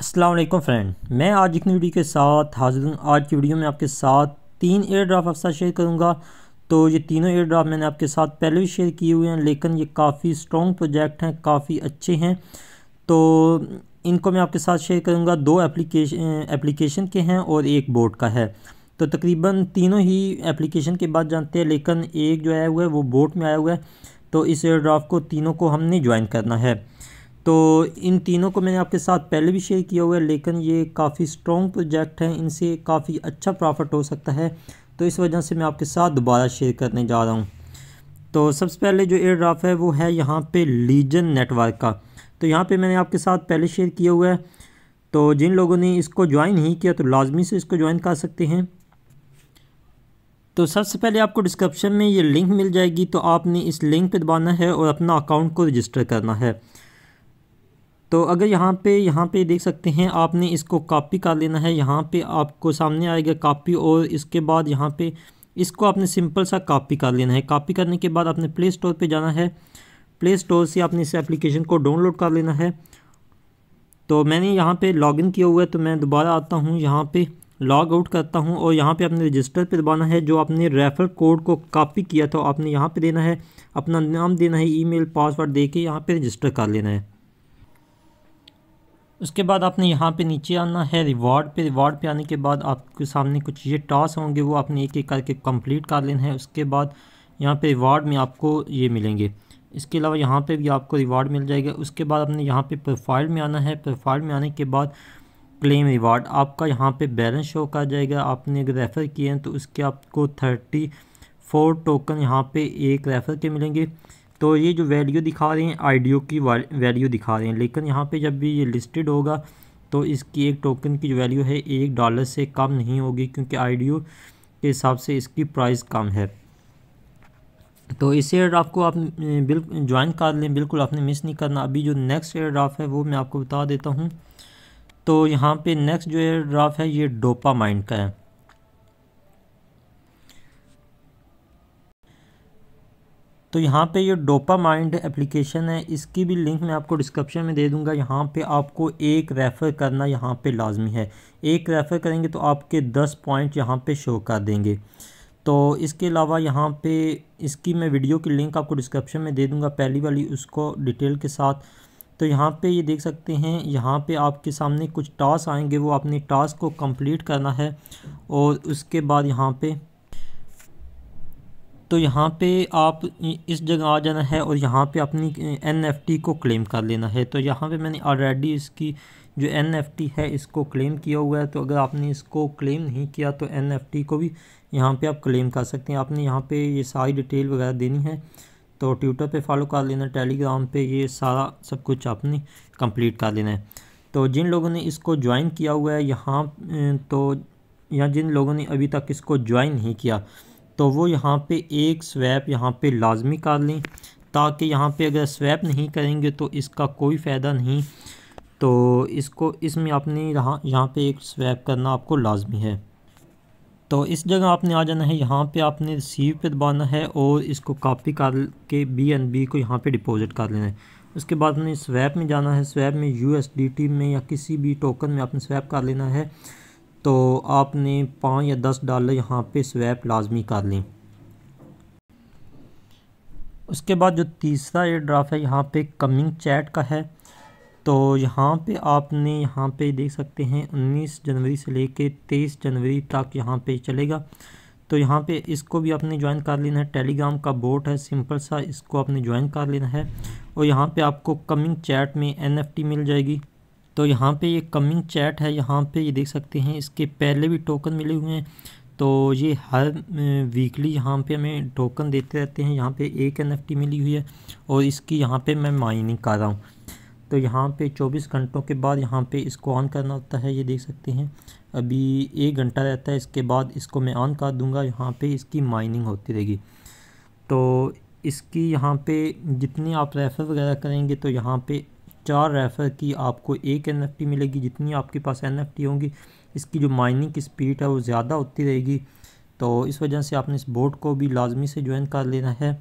Aslam friend मैं आज इतनी वीडियो के साथ हाजिर हूँ आज की वीडियो में आपके साथ तीन एयर ड्राफ आपके साथ शेयर करूँगा तो ये तीनों एयर ड्राफ मैंने आपके साथ पहले भी शेयर किए हुए हैं लेकिन ये काफ़ी स्ट्रॉन्ग प्रोजेक्ट हैं काफ़ी अच्छे हैं तो इनको मैं आपके साथ शेयर करूँगा दो एप्लीकेशन एप्लीकेशन के हैं और एक बोर्ड का है तो तकरीबन तीनों ही एप्लीकेशन के बाद जानते हैं लेकिन एक जो आया हुआ है वो बोट में आया हुआ है तो इस एयर ड्राफ को तीनों को हमने ज्वाइन करना है तो इन तीनों को मैंने आपके साथ पहले भी शेयर किया हुआ है लेकिन ये काफ़ी स्ट्रॉन्ग प्रोजेक्ट हैं इनसे काफ़ी अच्छा प्रॉफिट हो सकता है तो इस वजह से मैं आपके साथ दोबारा शेयर करने जा रहा हूँ तो सबसे पहले जो एयर ड्राफ है वो है यहाँ पे लीजन नेटवर्क का तो यहाँ पे मैंने आपके साथ पहले शेयर किया हुआ है तो जिन लोगों ने इसको ज्वाइन नहीं किया तो लाजमी से इसको ज्वाइन कर सकते हैं तो सबसे पहले आपको डिस्क्रिप्शन में ये लिंक मिल जाएगी तो आपने इस लिंक पे दबाना है और अपना अकाउंट को रजिस्टर करना है तो अगर यहाँ पे यहाँ पे देख सकते हैं आपने इसको कॉपी कर लेना है यहाँ पे आपको सामने आएगा कॉपी और इसके बाद यहाँ पे इसको आपने सिंपल सा कॉपी कर लेना है कॉपी करने के बाद आपने प्ले स्टोर पर जाना है प्ले स्टोर से आपने इस एप्लीकेशन को डाउनलोड कर लेना है तो मैंने यहाँ पे लॉगिन किया हुआ है तो मैं दोबारा आता हूँ यहाँ पे लॉग आउट करता हूँ और यहाँ पे अपने रजिस्टर पे दबाना है जो आपने रेफर कोड को कॉपी किया था तो आपने यहाँ पे देना है अपना नाम देना है ईमेल पासवर्ड दे के यहाँ पर रजिस्टर कर लेना है उसके बाद आपने यहाँ पे नीचे आना है रिवॉर्ड पे रिवॉर्ड पे आने के बाद आपके सामने कुछ ये टास्क होंगे वो आपने एक एक करके कंप्लीट कर लेना है उसके बाद यहाँ पे रिवॉर्ड में आपको ये मिलेंगे इसके अलावा यहाँ पे भी आपको रिवॉर्ड मिल जाएगा उसके बाद आपने यहाँ पे प्रोफाइल में आना है प्रोफाइल में आने के बाद क्लेम रिवॉर्ड आपका यहाँ पर बैलेंस शो कर जाएगा आपने अगर रेफ़र किए हैं तो उसके आपको थर्टी फोर टोकन यहाँ पर एक रेफ़र के मिलेंगे तो ये जो वैल्यू दिखा रहे हैं आईडीओ की वैल्यू दिखा रहे हैं लेकिन यहाँ पे जब भी ये लिस्टेड होगा तो इसकी एक टोकन की जो वैल्यू है एक डॉलर से कम नहीं होगी क्योंकि आईडीओ के हिसाब से इसकी प्राइस कम है तो इस एयर ड्राफ्ट को आप बिल्कुल ज्वाइन कर लें बिल्कुल आपने मिस नहीं करना अभी जो नेक्स्ट एयर ड्राफ्ट है वो मैं आपको बता देता हूँ तो यहाँ पर नेक्स्ट जो एयर ड्राफ्ट है ये डोपा माइंड का है तो यहाँ पे ये डोपा माइंड एप्लीकेशन है इसकी भी लिंक मैं आपको डिस्क्रिप्शन में दे दूँगा यहाँ पे आपको एक रेफ़र करना यहाँ पे लाजमी है एक रेफ़र करेंगे तो आपके दस पॉइंट यहाँ पे शो कर देंगे तो इसके अलावा यहाँ पे इसकी मैं वीडियो की लिंक आपको डिस्क्रिप्शन में दे दूँगा पहली वाली उसको डिटेल के साथ तो यहाँ पर ये यह देख सकते हैं यहाँ पर आपके सामने कुछ टास्क आएँगे वो अपने टास्क को कम्प्लीट करना है और उसके बाद यहाँ पर तो यहाँ पे आप इस जगह आ जाना है और यहाँ पे अपनी एनएफटी को क्लेम कर लेना है तो यहाँ पे मैंने ऑलरेडी इसकी जो एनएफटी है इसको क्लेम किया हुआ है तो अगर आपने इसको क्लेम नहीं किया तो एनएफटी को भी यहाँ पे आप क्लेम कर सकते हैं आपने यहाँ पे ये सारी डिटेल वगैरह देनी है तो ट्विटर पे फॉलो कर लेना टेलीग्राम पे ये सारा सब कुछ आपने कंप्लीट कर लेना है तो जिन लोगों ने इसको ज्वाइन किया हुआ है यहाँ तो या जिन लोगों ने अभी तक इसको ज्वाइन नहीं किया तो वो यहाँ पे एक स्वैप यहाँ पे लाजमी कर लें ताकि यहाँ पे अगर स्वैप नहीं करेंगे तो इसका कोई फ़ायदा नहीं तो इसको इसमें आपने यहाँ यहाँ पे एक स्वैप करना आपको लाजमी है तो इस जगह आपने आ जाना है यहाँ पे आपने रिसीव पे दबाना है और इसको कॉपी कर के बी एन बी को यहाँ पर डिपोज़िट कर लेना है उसके बाद आपने स्वैप में जाना है स्वैप में यू में या किसी भी टोकन में आपने स्वैप कर लेना है तो आपने पाँच या दस डॉलर यहाँ पे स्वैप लाजमी कर लें उसके बाद जो तीसरा एयर ड्राफ्ट है यहाँ पे कमिंग चैट का है तो यहाँ पे आपने यहाँ पे देख सकते हैं 19 जनवरी से लेके 23 जनवरी तक यहाँ पे चलेगा तो यहाँ पे इसको भी आपने ज्वाइन कर लेना है टेलीग्राम का बोट है सिंपल सा इसको आपने ज्वाइन कर लेना है और यहाँ पे आपको कमिंग चैट में एनएफटी मिल जाएगी तो यहाँ पे ये कमिंग चैट है यहाँ पे ये देख सकते हैं इसके पहले भी टोकन मिले हुए हैं तो ये हर वीकली यहाँ पे हमें टोकन देते रहते हैं यहाँ पे एक एन मिली हुई है और इसकी यहाँ पे मैं माइनिंग कर रहा हूँ तो यहाँ पे 24 घंटों के बाद यहाँ पे इसको ऑन करना होता है ये देख सकते हैं अभी एक घंटा रहता है इसके बाद इसको मैं ऑन कर दूँगा यहाँ पर इसकी माइनिंग होती रहेगी तो इसकी यहाँ पे जितनी आप रेफर वगैरह करेंगे तो यहाँ पे चार रेफर की आपको एक एन मिलेगी जितनी आपके पास एन होंगी इसकी जो माइनिंग की स्पीड है वो ज़्यादा होती रहेगी तो इस वजह से आपने इस बोर्ड को भी लाजमी से ज्वाइन कर लेना है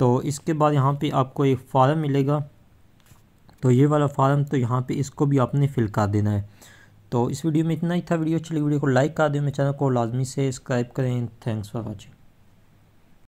तो इसके बाद यहाँ पे आपको एक फार्म मिलेगा तो ये वाला फार्म तो यहाँ पे इसको भी आपने फिल कर देना है तो इस वीडियो में इतना ही था वीडियो अच्छी लगी वीडियो को लाइक कर दें मेरे चैनल को लाजमी से सब्सक्राइब करें थैंक्स फॉर वॉचिंग